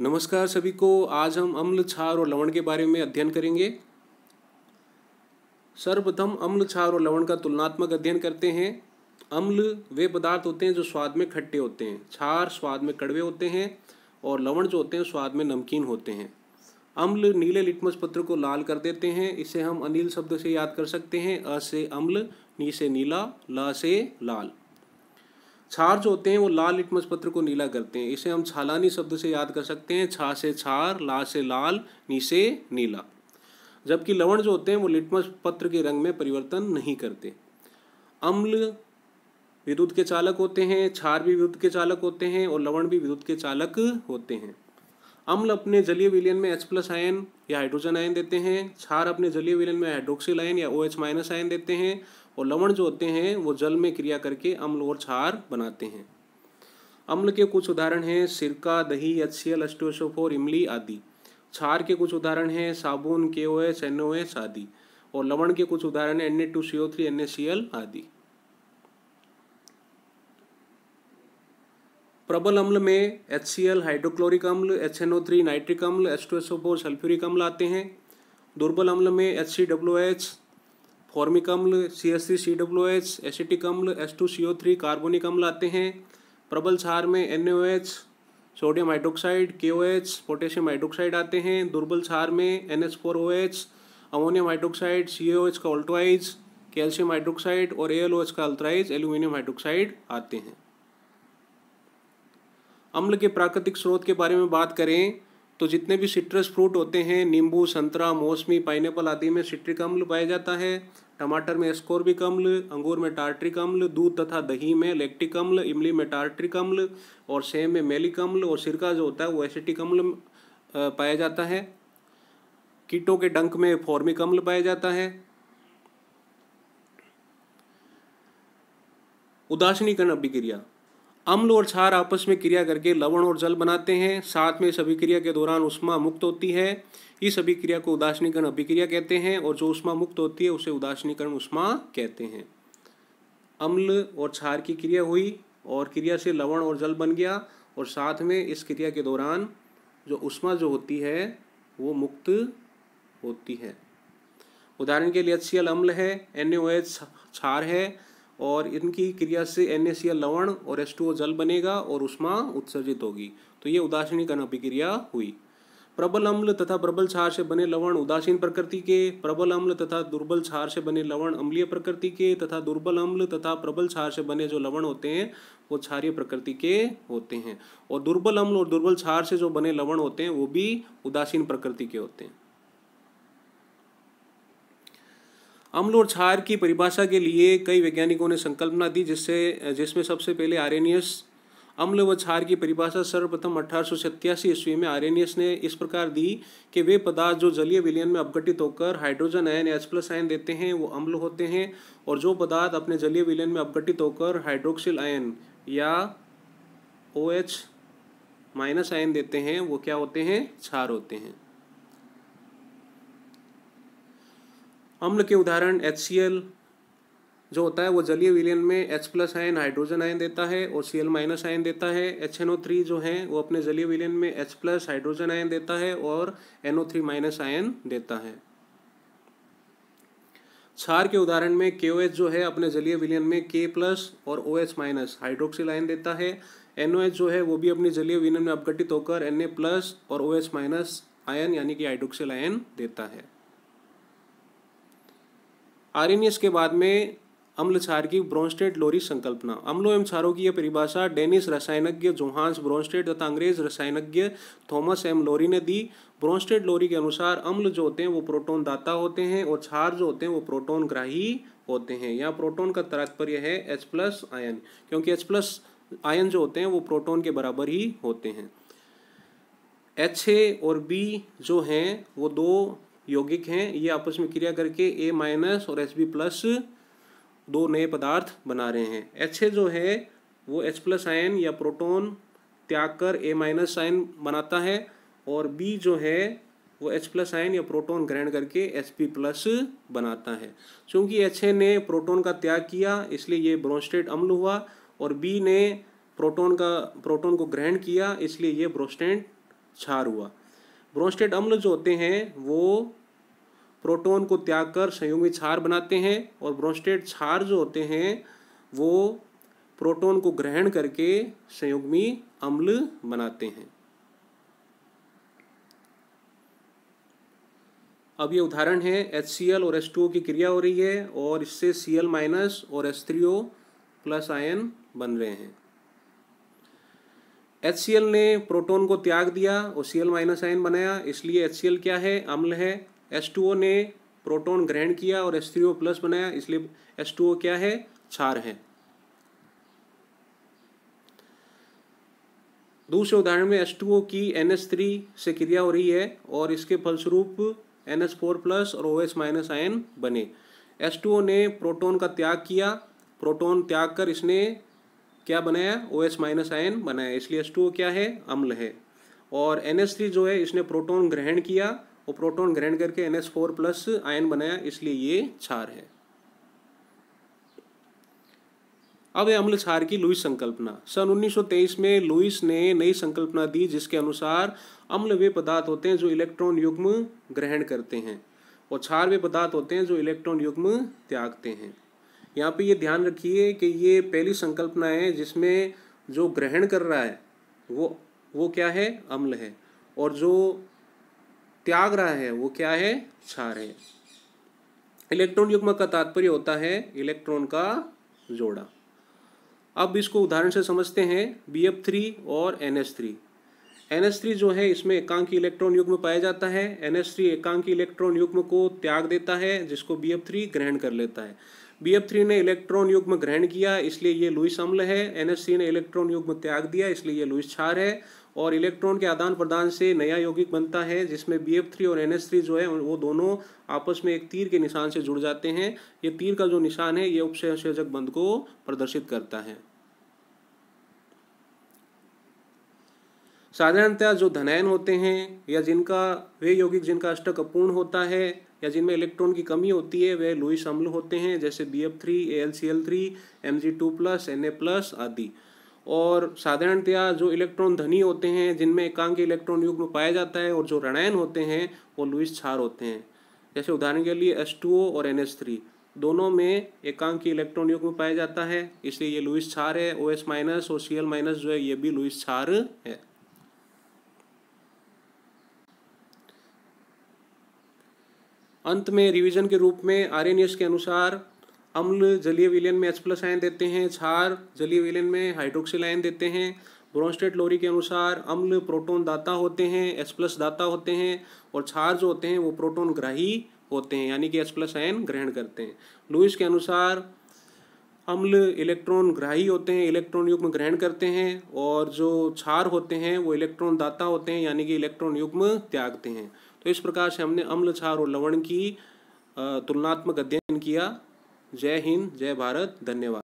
नमस्कार सभी को आज हम अम्ल क्षार और लवण के बारे में अध्ययन करेंगे सर्वप्रथम अम्ल क्षार और लवण का तुलनात्मक अध्ययन करते हैं अम्ल वे पदार्थ होते हैं जो स्वाद में खट्टे होते हैं क्षार स्वाद में कड़वे होते हैं और लवण जो होते हैं स्वाद में नमकीन होते हैं अम्ल नीले लिटमस पत्र को लाल कर देते हैं इसे हम अनिल शब्द से याद कर सकते हैं अ से अम्ल नी से नीला ल से लाल छार जो होते हैं वो लाल लिटमस पत्र को नीला करते हैं इसे हम छालानी शब्द से याद कर सकते हैं छा से छार ला से लाल नी से नीला जबकि लवण जो होते हैं वो लिटमस पत्र के रंग में परिवर्तन नहीं करते अम्ल विद्युत के चालक होते हैं छार भी विद्युत के चालक होते हैं और लवण भी विद्युत के चालक होते हैं अम्ल अपने जलीय विलयन में H प्लस आयन या हाइड्रोजन आयन देते हैं छार अपने जलीय विलयन में हाइड्रोक्सिल आयन या ओ OH माइनस आयन देते हैं और लवण जो होते हैं वो जल में क्रिया करके अम्ल और क्षार बनाते हैं अम्ल के कुछ उदाहरण हैं सिरका दही एच सी एल इमली आदि क्षार के कुछ उदाहरण हैं साबुन के O S N O S आदि और लवण के कुछ उदाहरण हैं N A two C O three N A C L आदि प्रबल अम्ल में एच सी एल हाइड्रोक्लोरिक अम्ल H N O three nitric अम्ल S two S O four sulphuric अम्ल आते हैं दुर्बल अम्ल में H C W H formic अम्ल C S C C W H acetic अम्ल S two C O three carbonic अम्ल आते हैं प्रबल क्षार में N O H sodium hydroxide K O H potassium hydroxide आते हैं दुर्बल क्षार में N H four O H ammonium hydroxide C O H का अल्ट्राइज कैल्शियम हाइड्रोक्साइड और ए एल ओ एच का अल्ट्राइज एल्यूमिनियम हाइड्रोक्साइड आते हैं अम्ल के प्राकृतिक स्रोत के बारे में बात करें तो जितने भी सिट्रस फ्रूट होते हैं नींबू संतरा मौसमी पाइनएप्पल आदि में सिट्रिक अम्ल पाया जाता है टमाटर में एस्कोरबिक अम्ल अंगूर में टार्ट्रिक अम्ल दूध तथा दही में लैक्टिक अम्ल इमली में टार्ट्रिक अम्ल और सेम में मेलिक अम्ल और सिरका जो होता है वो एसिटिक अम्ल पाया जाता है कीटों के डंक में फॉर्मिक अम्ल पाया जाता है उदासनीकरण अभिक्रिया अम्ल और क्षार आपस में क्रिया करके लवण और जल बनाते हैं साथ में इस अभिक्रिया के दौरान उष्मा मुक्त होती है इस अभिक्रिया को उदासनीकरण अभिक्रिया कहते हैं और जो उष्मा मुक्त होती है उसे उदासनीकरण उष्मा कहते हैं अम्ल और क्षार की क्रिया हुई और क्रिया से लवण और जल बन गया और साथ में इस क्रिया के दौरान जो उष्मा जो होती है वो मुक्त होती है उदाहरण के लिए एच अम्ल है एन एच क्षार है और इनकी क्रिया से एन लवण और एस जल बनेगा और उष्मा उत्सर्जित होगी तो ये उदासीनीकरण अभिक्रिया हुई प्रबल अम्ल तथा प्रबल क्षार से बने लवण उदासीन प्रकृति के प्रबल अम्ल तथा दुर्बल क्षार से बने लवण अम्लीय प्रकृति के तथा दुर्बल अम्ल तथा प्रबल क्षार से बने जो लवण होते हैं वो क्षारीय प्रकृति के होते हैं और दुर्बल अम्ल और दुर्बल क्षार से जो बने लवण होते हैं वो भी उदासीन प्रकृति के होते हैं अम्ल और क्षार की परिभाषा के लिए कई वैज्ञानिकों ने संकल्पना दी जिससे जिसमें सबसे पहले आरेनियस अम्ल व क्षार की परिभाषा सर्वप्रथम अठारह ईस्वी में आरेनियस ने इस प्रकार दी कि वे पदार्थ जो जलीय विलयन में अपघटित होकर hydrogen ion H plus ion देते हैं वो अम्ल होते हैं और जो पदार्थ अपने जलीय विलयन में अपघटित होकर हाइड्रोक्सिल आयन या ओ एच माइनस आयन देते हैं वो क्या होते हैं क्षार होते हैं अम्ल के उदाहरण एच जो होता है वो जलीय विलयन में H plus ion hydrogen ion देता है और Cl माइनस आयन देता है एच जो है वो अपने जलीय विलयन में H प्लस हाइड्रोजन आयन देता है और NO3 माइनस आयन देता है क्षार के उदाहरण में के जो है अपने जलीय विलयन में के प्लस और O H minus hydroxyl ion देता है एन जो है वो भी अपने जलीय विलयन में अपघटित होकर एन प्लस और ओ एच माइनस आयन यानी कि हाइड्रोक्सिल आयन देता है आरएनएस के बाद में अम्ल छार की ब्रॉन्स्टेड लोरी संकल्पना अम्लो एवं छारों की यह परिभाषा डेनिस रसायनज्ञ जोहान्स ब्रॉन्स्टेड तथा अंग्रेज रसायनज्ञ थॉमस एम लोरी ने दी ब्रॉन्स्टेड लोरी के अनुसार अम्ल जो होते हैं वो प्रोटोन दाता होते हैं और छार जो होते हैं वो प्रोटोन ग्राही होते हैं यहाँ प्रोटोन का तात्पर्य है एच प्लस आयन क्योंकि एच प्लस आयन जो होते हैं वो प्रोटोन के बराबर ही होते हैं एच ए और बी जो हैं वो दो यौगिक हैं ये आपस में क्रिया करके ए माइनस और एच बी प्लस दो नए पदार्थ बना रहे हैं एच जो है वो एच प्लस आयन या प्रोटोन त्याग कर ए माइनस आयन बनाता है और बी जो है वो एच प्लस आयन या प्रोटोन ग्रहण करके एच पी प्लस बनाता है क्योंकि एच ए ने प्रोटोन का त्याग किया इसलिए ये ब्रोस्टेट अम्ल हुआ और बी ने प्रोटोन का प्रोटोन को ग्रहण किया इसलिए ये ब्रोस्टेट क्षार हुआ ब्रोस्टेड अम्ल जो होते हैं वो प्रोटॉन को त्याग कर संयुग्मी क्षार बनाते हैं और ब्रोस्टेड क्षार जो होते हैं वो प्रोटॉन को ग्रहण करके संयुग्मी अम्ल बनाते हैं अब ये उदाहरण है एल और H2O की क्रिया हो रही है और इससे एल माइनस और ओ प्लस आयन बन रहे हैं एच ने प्रोटोन को त्याग दिया और सी एल माइनस आयन बनाया इसलिए एच क्या है अम्ल है एस ने प्रोटोन ग्रहण किया और एस प्लस बनाया इसलिए एस क्या है क्षार है दूसरे उदाहरण में एस की एन से क्रिया हो रही है और इसके फलस्वरूप एन एस फोर प्लस और ओ एस माइनस आयन बने एस ने प्रोटोन का त्याग किया प्रोटोन त्याग कर इसने क्या बनाया ओ एस माइनस आयन बनाया इसलिए एस टू क्या है अम्ल है और एन एस थ्री जो है इसने प्रोटोन ग्रहण किया और प्रोटोन ग्रहण करके N S four plus ion बनाया इसलिए ये क्षार है अब है अम्ल क्षार की लुइस संकल्पना सन 1923 में लुइस ने नई संकल्पना दी जिसके अनुसार अम्ल वे पदार्थ होते हैं जो इलेक्ट्रॉन युग्म ग्रहण करते हैं और क्षार वे पदार्थ होते हैं जो इलेक्ट्रॉन युग्म त्यागते हैं यहाँ पे ये ध्यान रखिए कि ये पहली संकल्पना है जिसमें जो ग्रहण कर रहा है वो वो क्या है अम्ल है और जो त्याग रहा है वो क्या है क्षार है इलेक्ट्रॉन युग्म का तात्पर्य होता है इलेक्ट्रॉन का जोड़ा अब इसको उदाहरण से समझते हैं बी एफ थ्री और एन एस थ्री NH3 जो है इसमें एकांकी इलेक्ट्रॉन युग्म पाया जाता है NH3 एकांकी इलेक्ट्रॉन युग्म को त्याग देता है जिसको बी ग्रहण कर लेता है बी ने इलेक्ट्रॉन युग्म ग्रहण किया इसलिए ये लुइस अम्ल है NH3 ने इलेक्ट्रॉन युग्म त्याग दिया इसलिए ये लुइस छार है और इलेक्ट्रॉन के आदान प्रदान से नया यौगिक बनता है जिसमें बी और NH3 जो है वो दोनों आपस में एक तीर के निशान से जुड़ जाते हैं ये तीर का जो निशान है ये उपसंयोजक बंध को प्रदर्शित करता है साधारणतया जो धनयन होते हैं या जिनका वे यौगिक जिनका अष्टक अपूर्ण होता है या जिनमें इलेक्ट्रॉन की कमी होती है वे लुइस अम्ल होते हैं जैसे B F three A L C L three M G two plus N A plus आदि और साधारणतया जो इलेक्ट्रॉन धनी होते हैं जिनमें एकांक इलेक्ट्रॉन युग्म पाया जाता है और जो रणायन होते हैं वो लुइस क्षार होते हैं जैसे उदाहरण के लिए एस टू ओ और एन एस थ्री दोनों में एकांक इलेक्ट्रॉन युग्म पाया जाता है इसलिए ये लुइस क्षार है ओ एस माइनस और सी एल माइनस जो है ये भी लुइस क्षार है अंत में रिवीजन के रूप में आर के अनुसार अम्ल जलीय विलयन में एच प्लस आयन देते हैं छार जलीय विलयन में हाइड्रोक्सिल आयन देते हैं ब्रॉन्स्टेट लोरी के अनुसार अम्ल प्रोटोन दाता होते हैं एच प्लस दाता होते हैं और क्षार जो होते हैं वो प्रोटोन ग्राही होते हैं यानी कि एच प्लस आयन ग्रहण करते हैं लुइस के अनुसार अम्ल इलेक्ट्रॉन ग्राही होते हैं इलेक्ट्रॉन युग्म ग्रहण करते हैं और जो छार होते हैं वो इलेक्ट्रॉन दाता होते हैं यानी कि इलेक्ट्रॉन युग्म त्यागते हैं तो इस प्रकार से हमने अम्ल क्षार और लवण की तुलनात्मक अध्ययन किया जय हिंद जय भारत धन्यवाद